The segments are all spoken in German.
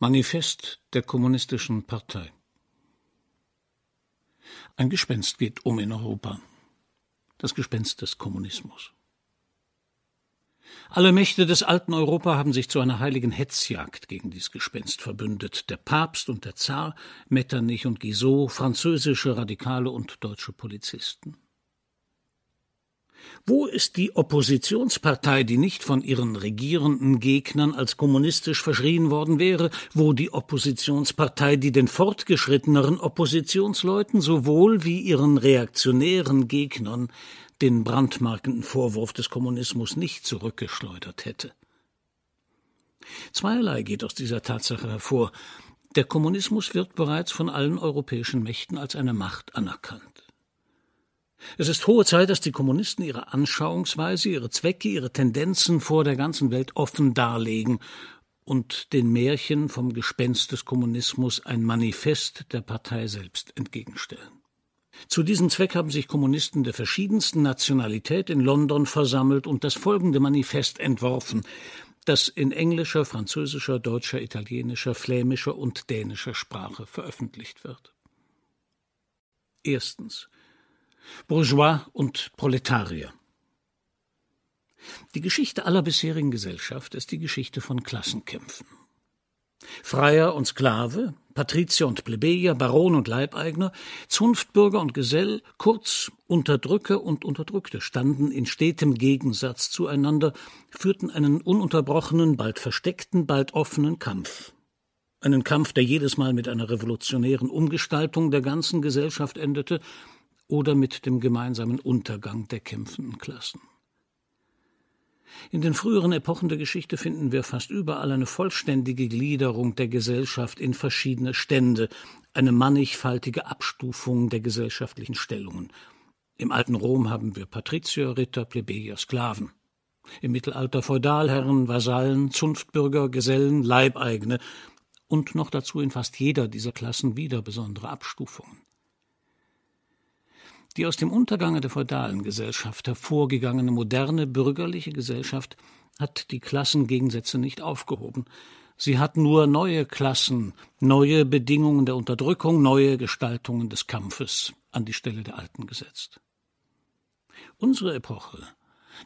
Manifest der Kommunistischen Partei. Ein Gespenst geht um in Europa. Das Gespenst des Kommunismus. Alle Mächte des alten Europa haben sich zu einer heiligen Hetzjagd gegen dieses Gespenst verbündet. Der Papst und der Zar, Metternich und Guizot, französische Radikale und deutsche Polizisten. Wo ist die Oppositionspartei, die nicht von ihren regierenden Gegnern als kommunistisch verschrien worden wäre? Wo die Oppositionspartei, die den fortgeschritteneren Oppositionsleuten sowohl wie ihren reaktionären Gegnern den brandmarkenden Vorwurf des Kommunismus nicht zurückgeschleudert hätte? Zweierlei geht aus dieser Tatsache hervor. Der Kommunismus wird bereits von allen europäischen Mächten als eine Macht anerkannt. Es ist hohe Zeit, dass die Kommunisten ihre Anschauungsweise, ihre Zwecke, ihre Tendenzen vor der ganzen Welt offen darlegen und den Märchen vom Gespenst des Kommunismus ein Manifest der Partei selbst entgegenstellen. Zu diesem Zweck haben sich Kommunisten der verschiedensten Nationalität in London versammelt und das folgende Manifest entworfen, das in englischer, französischer, deutscher, italienischer, flämischer und dänischer Sprache veröffentlicht wird. Erstens Bourgeois und Proletarier. Die Geschichte aller bisherigen Gesellschaft ist die Geschichte von Klassenkämpfen. Freier und Sklave, Patrizier und Plebejer, Baron und Leibeigner, Zunftbürger und Gesell, kurz Unterdrücker und Unterdrückte standen in stetem Gegensatz zueinander, führten einen ununterbrochenen, bald versteckten, bald offenen Kampf. Einen Kampf, der jedes Mal mit einer revolutionären Umgestaltung der ganzen Gesellschaft endete oder mit dem gemeinsamen Untergang der kämpfenden Klassen. In den früheren Epochen der Geschichte finden wir fast überall eine vollständige Gliederung der Gesellschaft in verschiedene Stände, eine mannigfaltige Abstufung der gesellschaftlichen Stellungen. Im alten Rom haben wir Patrizier, Ritter, Plebejer, Sklaven. Im Mittelalter Feudalherren, Vasallen, Zunftbürger, Gesellen, Leibeigene und noch dazu in fast jeder dieser Klassen wieder besondere Abstufungen. Die aus dem Untergang der feudalen Gesellschaft hervorgegangene moderne bürgerliche Gesellschaft hat die Klassengegensätze nicht aufgehoben. Sie hat nur neue Klassen, neue Bedingungen der Unterdrückung, neue Gestaltungen des Kampfes an die Stelle der alten gesetzt. Unsere Epoche,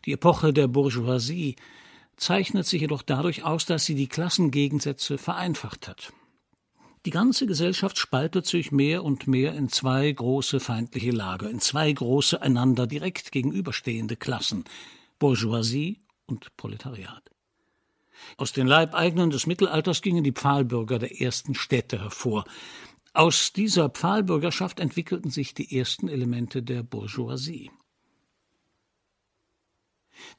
die Epoche der Bourgeoisie, zeichnet sich jedoch dadurch aus, dass sie die Klassengegensätze vereinfacht hat. Die ganze Gesellschaft spaltet sich mehr und mehr in zwei große feindliche Lager, in zwei große einander direkt gegenüberstehende Klassen, Bourgeoisie und Proletariat. Aus den Leibeigenen des Mittelalters gingen die Pfahlbürger der ersten Städte hervor. Aus dieser Pfahlbürgerschaft entwickelten sich die ersten Elemente der Bourgeoisie.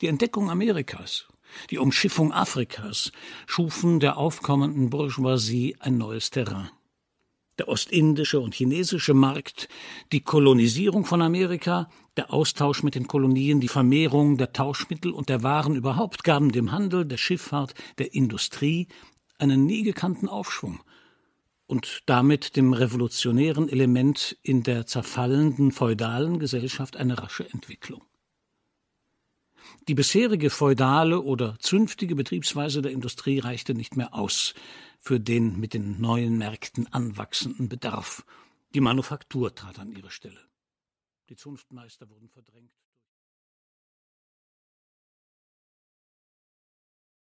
Die Entdeckung Amerikas die Umschiffung Afrikas schufen der aufkommenden Bourgeoisie ein neues Terrain. Der ostindische und chinesische Markt, die Kolonisierung von Amerika, der Austausch mit den Kolonien, die Vermehrung der Tauschmittel und der Waren überhaupt gaben dem Handel, der Schifffahrt, der Industrie einen nie gekannten Aufschwung und damit dem revolutionären Element in der zerfallenden feudalen Gesellschaft eine rasche Entwicklung. Die bisherige feudale oder zünftige Betriebsweise der Industrie reichte nicht mehr aus für den mit den neuen Märkten anwachsenden Bedarf. Die Manufaktur trat an ihre Stelle. Die Zunftmeister wurden verdrängt.